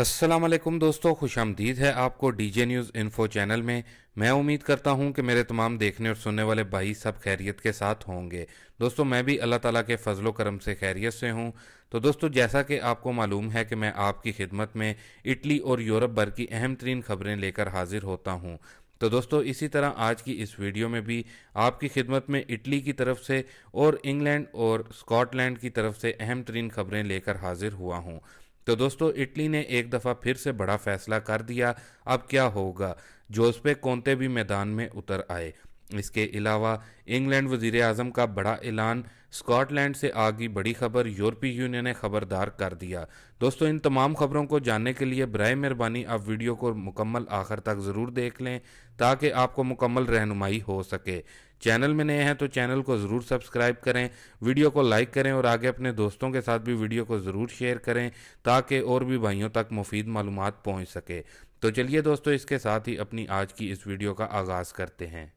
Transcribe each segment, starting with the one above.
असलम दोस्तों खुश आमदीद है आपको D J news info channel में मैं उम्मीद करता हूं कि मेरे तमाम देखने और सुनने वाले भाई सब खैरियत के साथ होंगे दोस्तों मैं भी अल्लाह ताला के फजलो करम से खैरियत से हूं तो दोस्तों जैसा कि आपको मालूम है कि मैं आपकी खिदमत में इटली और यूरोप भर की अहम तरीन खबरें लेकर हाजिर होता हूँ तो दोस्तों इसी तरह आज की इस वीडियो में भी आपकी खिदमत में इटली की तरफ से और इंग्लैंड और स्कॉटलैंड की तरफ से अहम तरीन खबरें लेकर हाजिर हुआ हूँ तो दोस्तों इटली ने एक दफ़ा फिर से बड़ा फैसला कर दिया अब क्या होगा जोसपे कोंते भी मैदान में उतर आए इसके अलावा इंग्लैंड वजीर अजम का बड़ा ऐलान स्कॉटलैंड से आगी बड़ी खबर यूरोपीय यूनियन ने खबरदार कर दिया दोस्तों इन तमाम खबरों को जानने के लिए बरए मेहरबानी आप वीडियो को मुकम्मल आखिर तक ज़रूर देख लें ताकि आपको मुकम्मल रहनुमाई हो सके चैनल में नए हैं तो चैनल को ज़रूर सब्सक्राइब करें वीडियो को लाइक करें और आगे अपने दोस्तों के साथ भी वीडियो को ज़रूर शेयर करें ताकि और भी भाइयों तक मुफीद मालूम पहुँच सके तो चलिए दोस्तों इसके साथ ही अपनी आज की इस वीडियो का आगाज़ करते हैं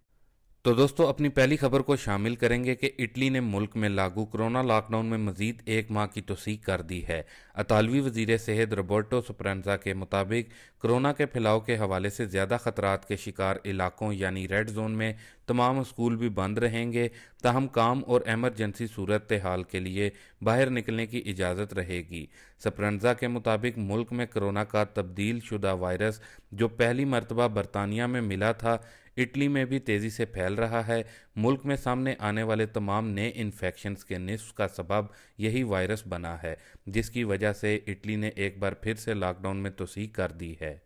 तो दोस्तों अपनी पहली खबर को शामिल करेंगे कि इटली ने मुल्क में लागू कोरोना लॉकडाउन में मजीद एक माह की तोसीक कर दी है अतालवी वजीर सेहत रोबर्टो सुप्रेंजा के मुताबिक कोरोना के फैलाव के हवाले से ज़्यादा खतरात के शिकार इलाकों यानी रेड जोन में तमाम स्कूल भी बंद रहेंगे तहम काम और एमरजेंसी सूरत हाल के लिए बाहर निकलने की इजाज़त रहेगी सप्रेंजा के मुताबिक मुल्क में कोरोना का तब्दील शुदा वायरस जो पहली मरतबा बरतानिया में मिला था इटली में भी तेज़ी से फैल रहा है मुल्क में सामने आने वाले तमाम नए इन्फेक्शन के निसफ का सबब यही वायरस बना है जिसकी वजह से इटली ने एक बार फिर से लॉकडाउन में तोसी कर दी है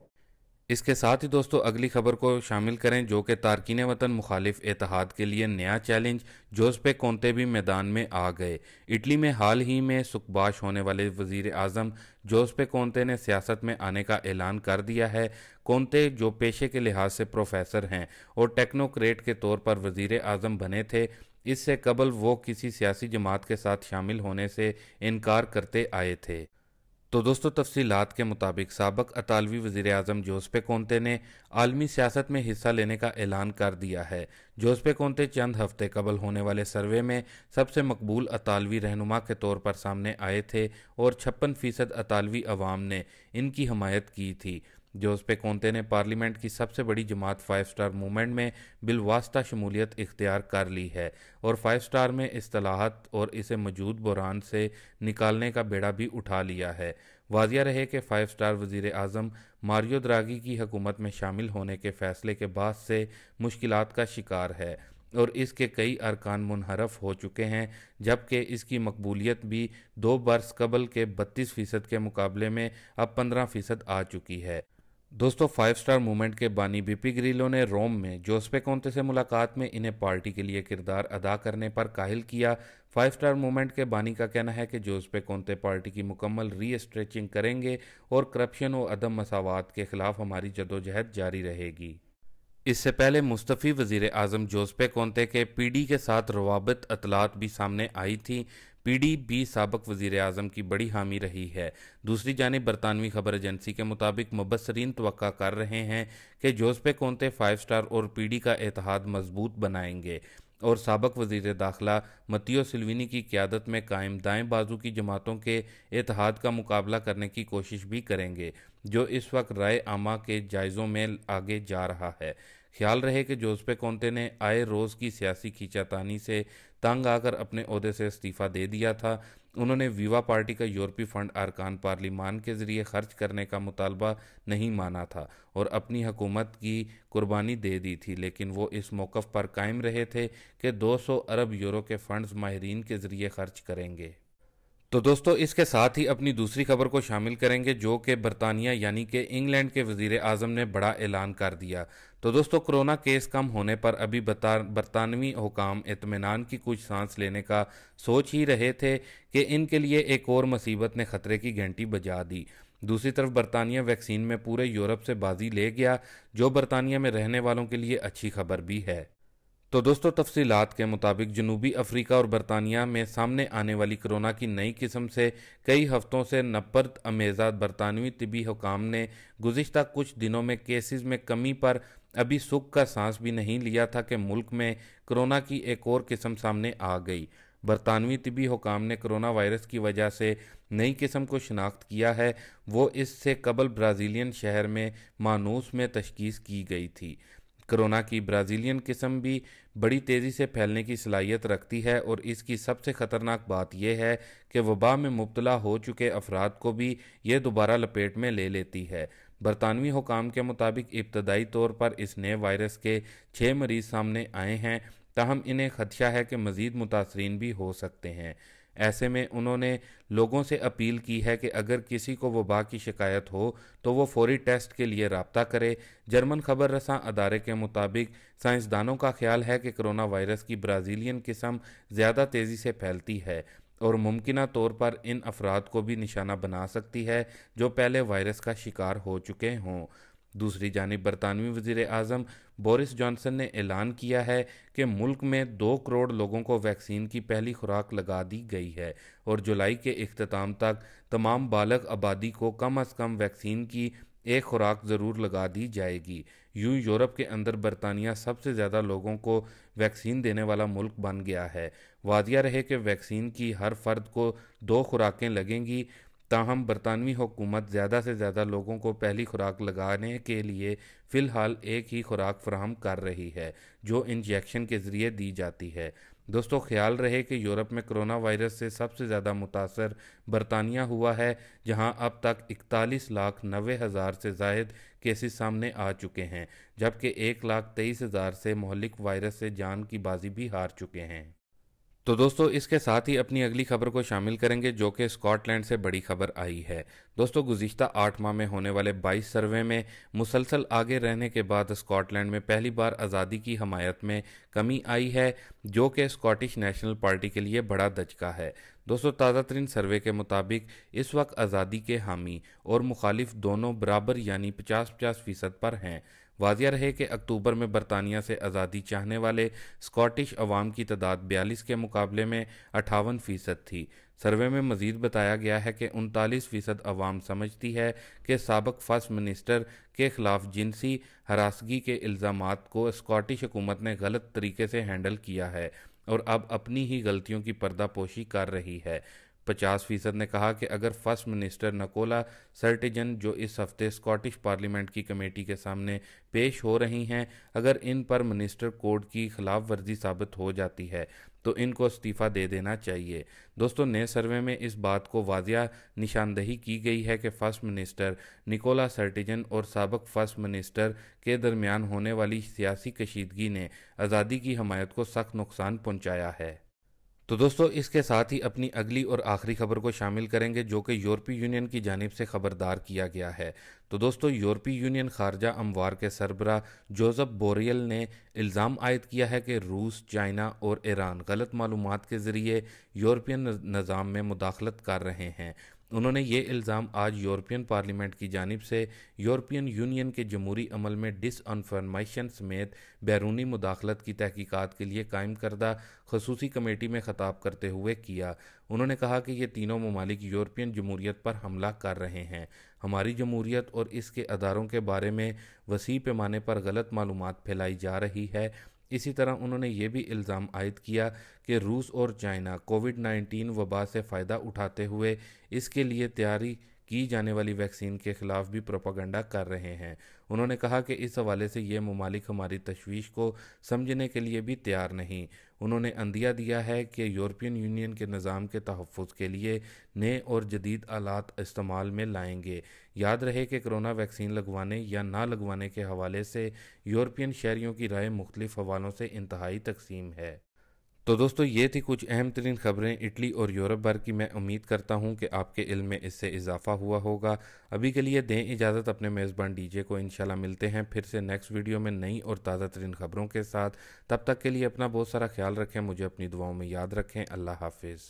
इसके साथ ही दोस्तों अगली खबर को शामिल करें जो कि तारकिन वतन मुखालिफ एतहाद के लिए नया चैलेंज जोसपे कोंते भी मैदान में आ गए इटली में हाल ही में सुखबाश होने वाले वजीर आजम जोसपे कोंते ने सियासत में आने का ऐलान कर दिया है कोंते जो पेशे के लिहाज से प्रोफेसर हैं और टेक्नोक्रेट के तौर पर वजीर आजम बने थे इससे कबल वो किसी सियासी जमात के साथ शामिल होने से इनकार करते आए थे तो दोस्तों तफसीलात के मुताबिक सबक अतालवी वजीर अजम जोसपे कोंते ने आलमी सियासत में हिस्सा लेने का ऐलान कर दिया है जोसपे कोंते चंद हफ्ते कबल होने वाले सर्वे में सबसे मकबूल अतालवी रहनुमा के तौर पर सामने आए थे और छप्पन फ़ीसद अतालवी अवाम ने इनकी हमायत की थी जोसपे कोंते ने पार्लियामेंट की सबसे बड़ी जमात फाइव स्टार मूवमेंट में बिलवास्ता शमूलियत इख्तियार कर ली है और फाइव स्टार में असलाहत और इसे मौजूद बुरान से निकालने का बेड़ा भी उठा लिया है वाजिया रहे कि फाइव स्टार वजीर अजम मारियो द्रागी की हकूमत में शामिल होने के फैसले के बाद से मुश्किल का शिकार है और इसके कई अरकान मुनहरफ हो चुके हैं जबकि इसकी मकबूलियत भी दो बरस कबल के बत्तीस फ़ीसद के मुकाबले में अब पंद्रह फ़ीसद आ चुकी है दोस्तों फाइव स्टार मूवमेंट के बानी बीपी ग्रिलो ने रोम में जोस्पे कोंते से मुलाकात में इन्हें पार्टी के लिए किरदार अदा करने पर काहिल किया फाइव स्टार मूवमेंट के बानी का कहना है कि जोस्पे कोंते पार्टी की मुकम्मल री स्ट्रेचिंग करेंगे और करप्शन और अदम मसावत के खिलाफ हमारी जदोजहद जारी रहेगी इससे पहले मुस्तफ़ी वजीर अजम जोसपे कोंते के पी डी के साथ रवाबत अतलात भी सामने आई थी पी डी भी सबक वजीर अजम की बड़ी हामी रही है दूसरी जानब बरतानवी खबर एजेंसी के मुताबिक मुबसरीन तो कर रहे हैं कि जोसपे कोनते फाइव स्टार और पी डी का एतहाद मजबूत बनाएंगे और सबक वजीर दाखिला मतियो सिलविनी की क्यादत में कायम दाएँ बाजू की जमातों के इतिहाद का मुकाबला करने की कोशिश भी करेंगे जो इस वक्त राय आमा के जायज़ों में आगे जा रहा है ख्याल रहे कि जोसपे कोंते ने आए रोज़ की सियासी खींचातानी से तंग आकर अपने अहदे से इस्तीफ़ा दे दिया था उन्होंने वीवा पार्टी का यूरोपी फंड अरकान पार्लीमान के ज़रिए खर्च करने का मुतालबा नहीं माना था और अपनी हुकूमत की कुर्बानी दे दी थी लेकिन वो इस मौक़ पर कायम रहे थे कि 200 अरब यूरो के फ़ंड्स माहरीन के ज़रिए खर्च करेंगे तो दोस्तों इसके साथ ही अपनी दूसरी खबर को शामिल करेंगे जो कि बरतानिया यानी कि इंग्लैंड के वजीर आजम ने बड़ा ऐलान कर दिया तो दोस्तों कोरोना केस कम होने पर अभी बरतानवी हुकाम इतमान की कुछ सांस लेने का सोच ही रहे थे कि इनके लिए एक और मुसीबत ने खतरे की घंटी बजा दी दूसरी तरफ बरतानिया वैक्सीन में पूरे यूरोप से बाजी ले गया जो बरतानिया में रहने वालों के लिए अच्छी खबर भी है तो दोस्तों तफसीलात के मुताबिक जनूबी अफ्रीका और बरतानिया में सामने आने वाली कोरोना की नई किस्म से कई हफ्तों से नपर्द अमेजा बरतानवी तबी हुकाम ने गुज्त कुछ दिनों में केसेस में कमी पर अभी सुख का सांस भी नहीं लिया था कि मुल्क में कोरोना की एक और किस्म सामने आ गई बरतानवी तबी हुकाम ने कोरोना वायरस की वजह से नई किस्म को शनाख्त किया है वो इससे कबल ब्राज़ीलियन शहर में मानूस में तशखीस की गई थी कोरोना की ब्राज़ीलियन किस्म भी बड़ी तेज़ी से फैलने की सलाहियत रखती है और इसकी सबसे ख़तरनाक बात यह है कि वबा में मुबतला हो चुके अफराद को भी ये दोबारा लपेट में ले लेती है बरतानवी हुकाम के मुताबिक इब्तदाई तौर पर इस नए वायरस के छः मरीज सामने आए हैं ताहम इन्हें खदशा है कि मज़ीद मुतासरीन भी हो सकते हैं ऐसे में उन्होंने लोगों से अपील की है कि अगर किसी को वबा की शिकायत हो तो वो फौरी टेस्ट के लिए रबता करे जर्मन खबर रसा अदारे के मुताबिक साइंसदानों का ख्याल है कि कोरोना वायरस की ब्राज़ीलियन किस्म ज़्यादा तेज़ी से फैलती है और मुमकिन तौर पर इन अफराद को भी निशाना बना सकती है जो पहले वायरस का शिकार हो चुके हों दूसरी जानब बरतानवी वजीर अजम बोरिस जॉनसन ने ऐलान किया है कि मुल्क में दो करोड़ लोगों को वैक्सीन की पहली खुराक लगा दी गई है और जुलाई के अख्ताम तक तमाम बालग आबादी को कम अज़ कम वैक्सीन की एक खुराक ज़रूर लगा दी जाएगी यूं यूरोप के अंदर बरतानिया सबसे ज़्यादा लोगों को वैक्सीन देने वाला मुल्क बन गया है वादिया रहे कि वैक्सीन की हर फर्द को दो खुराकें लगेंगी ताहम बरतानवी हुकूमत ज़्यादा से ज़्यादा लोगों को पहली खुराक लगाने के लिए फ़िलहाल एक ही खुराक फ्राहम कर रही है जो इंजेक्शन के ज़रिए दी जाती है दोस्तों ख्याल रहे कि यूरोप में कोरोना वायरस से सबसे ज़्यादा मुतासर बरतानिया हुआ है जहां अब तक इकतालीस लाख नबे हज़ार से जायद केसेस सामने आ चुके हैं जबकि एक लाख तेईस हज़ार से मोहलिक वायरस से जान की बाजी भी हार चुके हैं तो दोस्तों इसके साथ ही अपनी अगली खबर को शामिल करेंगे जो कि स्कॉटलैंड से बड़ी खबर आई है दोस्तों गुज्तर आठ माह में होने वाले 22 सर्वे में मुसलसल आगे रहने के बाद स्कॉटलैंड में पहली बार आज़ादी की हमायत में कमी आई है जो कि स्कॉटिश नेशनल पार्टी के लिए बड़ा दचका है दोस्तों ताज़ा तरीन सर्वे के मुताबिक इस वक्त आज़ादी के हामी और मुखालिफ दोनों बराबर यानी पचास पचास फीसद पर हैं वाजिया रहे कि अक्टूबर में बरतानिया से आज़ादी चाहने वाले स्कॉटिश अवाम की तादाद बयालीस के मुकाबले में अठावन फ़ीसद थी सर्वे में मजीद बताया गया है कि उनतालीस फ़ीसद अवाम समझती है कि सबक फर्स्ट मिनिस्टर के ख़िलाफ़ जिनसी हरासगी के इल्ज़ाम को स्कॉटिश हुकूमत ने गलत तरीके से हैंडल किया है और अब अपनी ही गलतियों की पर्दापोशी कर रही है पचास फीसद ने कहा कि अगर फर्स्ट मिनिस्टर नकोला सर्टिजन जो इस हफ्ते स्कॉटिश पार्लियामेंट की कमेटी के सामने पेश हो रही हैं अगर इन पर मिनिस्टर कोड की खिलाफ वर्जी साबित हो जाती है तो इनको इस्तीफ़ा दे देना चाहिए दोस्तों नए सर्वे में इस बात को वाजिया निशानदही की गई है कि फ़र्स्ट मिनिस्टर निकोला सर्टिजन और सबक फ़र्स्ट मिनिस्टर के दरमियान होने वाली सियासी कशीदगी ने आज़ादी की हमायत को सख्त नुकसान पहुंचाया है तो दोस्तों इसके साथ ही अपनी अगली और आखिरी खबर को शामिल करेंगे जो कि यूरोपीय यूनियन की जानब से खबरदार किया गया है तो दोस्तों यूरोपीय यूनियन खारजा अमवार के सरबरा जोसफ बोरियल ने इल्ज़ाम आयद किया है कि रूस चाइना और ईरान गलत मालूम के ज़रिए यूरोपियन निज़ाम में मुदाखलत कर रहे हैं उन्होंने ये इल्ज़ाम आज यूरोपियन पार्लियामेंट की जानब से यूरोपियन यूनियन के जमहूरी अमल में डिसअनफरमेशन समेत बैरूनी मुदाखलत की तहकीकत के लिए कायम करदा खसूस कमेटी में ख़ताब करते हुए किया उन्होंने कहा कि ये तीनों ममालिक यूरोपियन जमहूरीत पर हमला कर रहे हैं हमारी जमहूरीत और इसके अदारों के बारे में वसी पैमाने पर गलत मालूम फैलाई जा रही है इसी तरह उन्होंने ये भी इल्ज़ाम आयद किया कि रूस और चाइना कोविड 19 वबा से फ़ायदा उठाते हुए इसके लिए तैयारी की जाने वाली वैक्सीन के खिलाफ भी प्रोपागंडा कर रहे हैं उन्होंने कहा कि इस हवाले से ये ममालिक हमारी तशवीश को समझने के लिए भी तैयार नहीं उन्होंने अंदिया दिया है कि यूरोपियन यूनियन के निज़ाम के तहफ़ के लिए नए और जदीद आलात इस्तेमाल में लाएंगे याद रहे कि कोरोना वैक्सीन लगवाने या ना लगवाने के हवाले से यूरोपियन शहरीों की राय मुख्तलिफ हवालों से इंतहाई तकसीम है तो दोस्तों ये थी कुछ अहम तरीन खबरें इटली और यूरोप भर की मैं उम्मीद करता हूँ कि आपके इल्म में इससे इजाफा हुआ होगा अभी के लिए दें इजाज़त अपने मेज़बान डीजे को इंशाल्लाह मिलते हैं फिर से नेक्स्ट वीडियो में नई और ताज़ा तरीन खबरों के साथ तब तक के लिए अपना बहुत सारा ख्याल रखें मुझे अपनी दुआओं में याद रखें अल्लाह हाफिज़